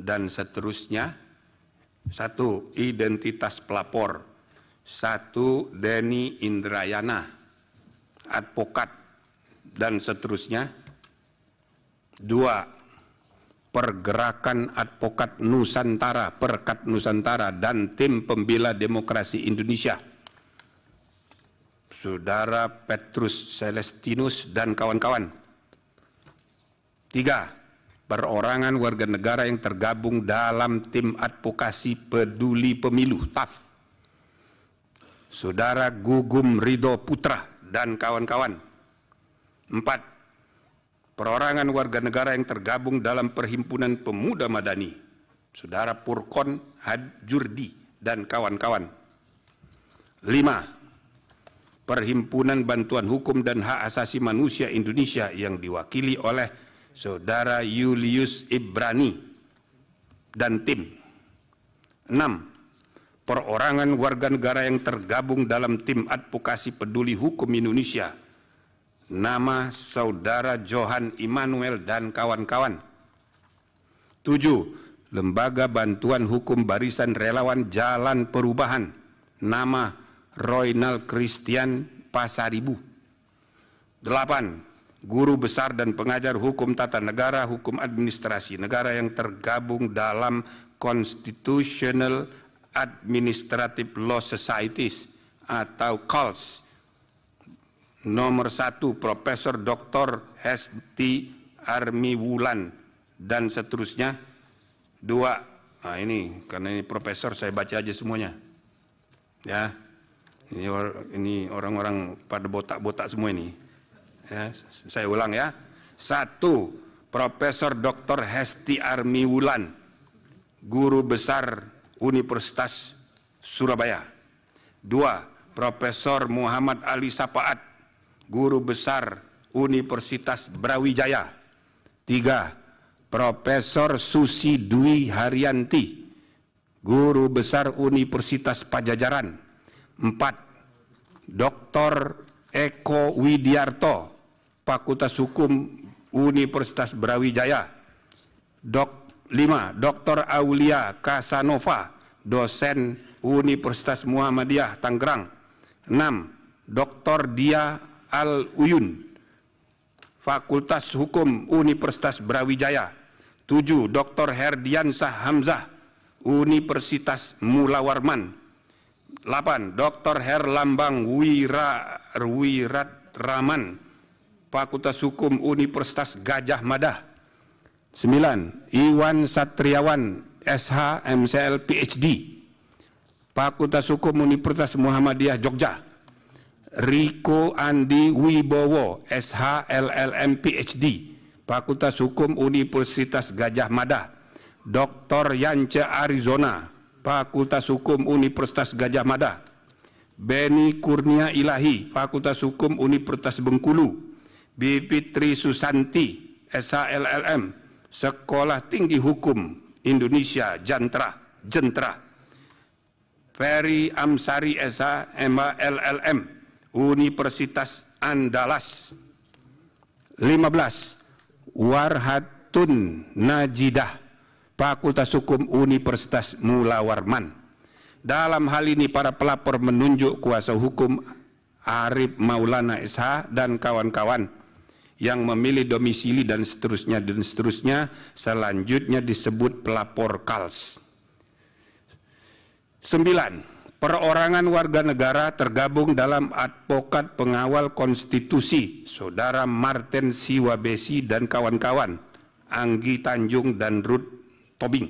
dan seterusnya. Satu, identitas pelapor. Satu, Denny Indrayana, advokat, dan seterusnya. Dua, pergerakan advokat Nusantara, perkat Nusantara, dan tim pembela demokrasi Indonesia. Saudara Petrus Celestinus dan kawan-kawan. Tiga, perorangan warga negara yang tergabung dalam tim advokasi peduli pemilu TAF. Saudara Gugum Rido Putra dan kawan-kawan. Empat, perorangan warga negara yang tergabung dalam perhimpunan pemuda madani. Saudara Purkon Hadjurdi dan kawan-kawan. Lima, perhimpunan bantuan hukum dan hak asasi manusia Indonesia yang diwakili oleh Saudara Julius Ibrani dan tim. 6. Perorangan warga negara yang tergabung dalam tim advokasi peduli hukum Indonesia. Nama Saudara Johan Immanuel dan kawan-kawan. 7. Lembaga Bantuan Hukum Barisan Relawan Jalan Perubahan. Nama Roynal Christian Pasaribu. 8 guru besar dan pengajar hukum tata negara, hukum administrasi negara yang tergabung dalam Constitutional Administrative Law Societies atau CALS. Nomor satu, Profesor Dr. Hesti Armi Wulan dan seterusnya. Dua, nah ini karena ini profesor saya baca aja semuanya. Ya, ini orang-orang pada botak-botak semua ini. Ya, saya ulang ya. Satu, Profesor Dr. Hesti Armi Wulan, guru besar Universitas Surabaya. Dua, Profesor Muhammad Ali Sapaat, guru besar Universitas Brawijaya. Tiga, Profesor Susi Dwi Haryanti, guru besar Universitas Pajajaran. Empat, Dr. Eko Widiarto, Fakultas Hukum Universitas Brawijaya. Dok 5. Dr. Aulia Kasanova, dosen Universitas Muhammadiyah Tangerang. 6. Dr. Dia Al Uyun, Fakultas Hukum Universitas Brawijaya. 7. Dr. Herdiansah Hamzah, Universitas Mulawarman. 8. Dr. Herlambang Wirat Raman, Fakultas Hukum Universitas Gajah Mada. 9. Iwan Satriawan, SH, MCL, PhD. Fakultas Hukum Universitas Muhammadiyah Jogja. Riko Andi Wibowo, SH, LLM, PhD. Fakultas Hukum Universitas Gajah Mada. Dr. Yance Arizona, Fakultas Hukum Universitas Gajah Mada. Beni Kurnia Ilahi, Fakultas Hukum Universitas Bengkulu. Bipitri Susanti, SHLLM, Sekolah Tinggi Hukum Indonesia Jantra, Jentra. Ferry Amsari SH, LLM, Universitas Andalas. 15. Warhatun Najidah, Fakultas Hukum Universitas Mula Warman. Dalam hal ini para pelapor menunjuk kuasa hukum Arif Maulana SH dan kawan-kawan yang memilih domisili dan seterusnya dan seterusnya selanjutnya disebut pelapor KALS. 9. Perorangan warga negara tergabung dalam advokat pengawal konstitusi Saudara Martin Siwabesi dan kawan-kawan Anggi Tanjung dan Ruth Tobing.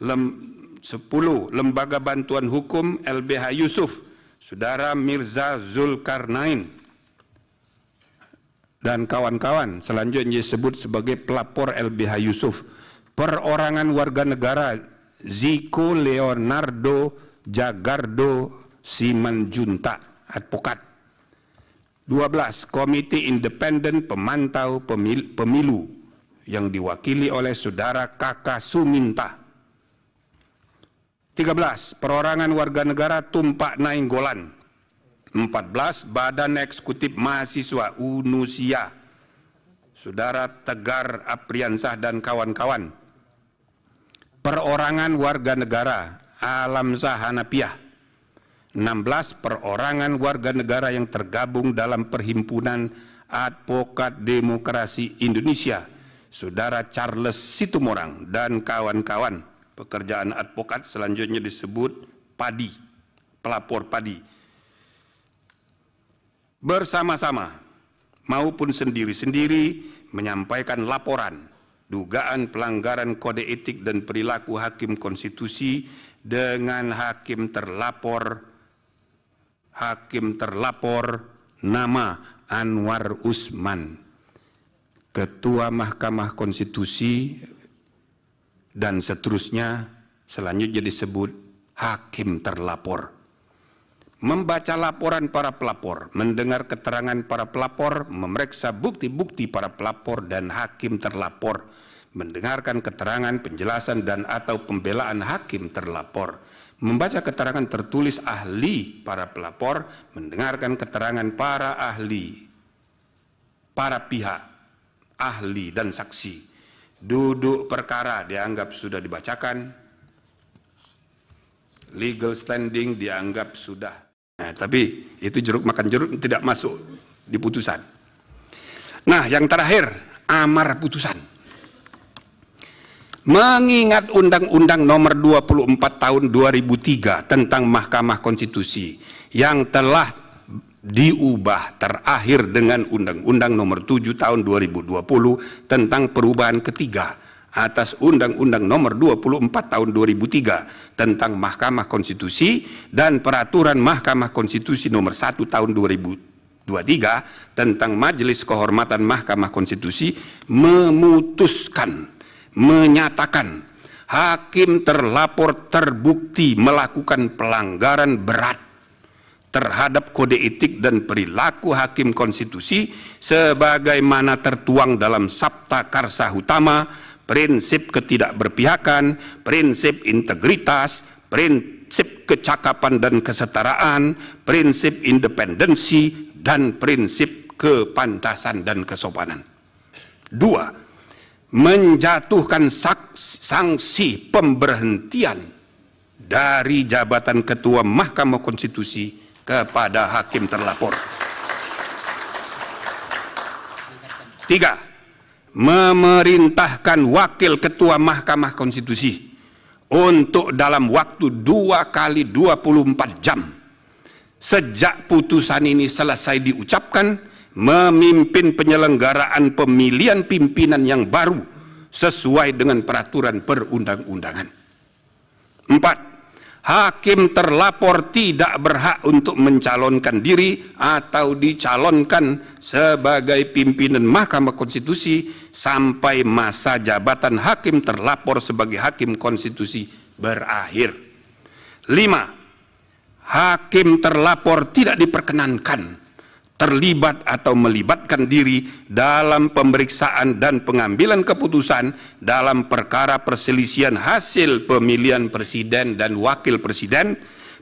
Lem 10. Lembaga Bantuan Hukum LBH Yusuf Saudara Mirza Zulkarnain dan kawan-kawan selanjutnya disebut sebagai pelapor LBH Yusuf perorangan warga negara Zico Leonardo Jagardo Simanjunta advokat 12 Komite Independen Pemantau Pemilu yang diwakili oleh saudara Kakak Suminta 13 perorangan warga negara Tumpak Nainggolan 14. Badan Eksekutif Mahasiswa UNUSIA Saudara Tegar Apriansah dan kawan-kawan Perorangan Warga Negara Alam Hanapiah 16. Perorangan Warga Negara yang tergabung dalam Perhimpunan Advokat Demokrasi Indonesia Saudara Charles Situmorang dan kawan-kawan Pekerjaan advokat selanjutnya disebut PADI Pelapor PADI bersama-sama maupun sendiri-sendiri menyampaikan laporan dugaan pelanggaran kode etik dan perilaku hakim konstitusi dengan hakim terlapor hakim terlapor nama Anwar Usman ketua Mahkamah Konstitusi dan seterusnya selanjutnya disebut hakim terlapor membaca laporan para pelapor, mendengar keterangan para pelapor, memeriksa bukti-bukti para pelapor dan hakim terlapor, mendengarkan keterangan, penjelasan dan atau pembelaan hakim terlapor, membaca keterangan tertulis ahli para pelapor, mendengarkan keterangan para ahli, para pihak, ahli dan saksi. Duduk perkara dianggap sudah dibacakan, legal standing dianggap sudah tapi itu jeruk makan jeruk tidak masuk di putusan. Nah, yang terakhir, amar putusan. Mengingat Undang-Undang Nomor 24 Tahun 2003 tentang Mahkamah Konstitusi yang telah diubah terakhir dengan Undang-Undang Nomor 7 Tahun 2020 tentang perubahan ketiga atas Undang-Undang Nomor 24 Tahun 2003 tentang Mahkamah Konstitusi dan Peraturan Mahkamah Konstitusi Nomor 1 Tahun 2023 tentang Majelis Kehormatan Mahkamah Konstitusi memutuskan menyatakan hakim terlapor terbukti melakukan pelanggaran berat terhadap kode etik dan perilaku hakim konstitusi sebagaimana tertuang dalam Sabta Karsa Utama prinsip ketidakberpihakan, prinsip integritas, prinsip kecakapan dan kesetaraan, prinsip independensi, dan prinsip kepantasan dan kesopanan. Dua, menjatuhkan sanksi pemberhentian dari jabatan Ketua Mahkamah Konstitusi kepada hakim terlapor. Tiga, memerintahkan wakil ketua Mahkamah Konstitusi untuk dalam waktu dua kali 24 jam sejak putusan ini selesai diucapkan memimpin penyelenggaraan pemilihan pimpinan yang baru sesuai dengan peraturan perundang-undangan. Empat, hakim terlapor tidak berhak untuk mencalonkan diri atau dicalonkan sebagai pimpinan Mahkamah Konstitusi sampai masa jabatan hakim terlapor sebagai hakim konstitusi berakhir. Lima, Hakim terlapor tidak diperkenankan terlibat atau melibatkan diri dalam pemeriksaan dan pengambilan keputusan dalam perkara perselisihan hasil pemilihan presiden dan wakil presiden,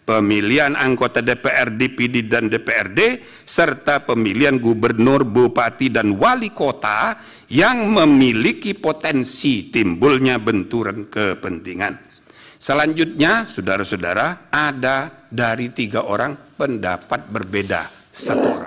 pemilihan anggota DPR, DPD, dan DPRD, serta pemilihan gubernur, bupati, dan wali kota yang memiliki potensi timbulnya benturan kepentingan. Selanjutnya, saudara-saudara, ada dari tiga orang pendapat berbeda, satu orang.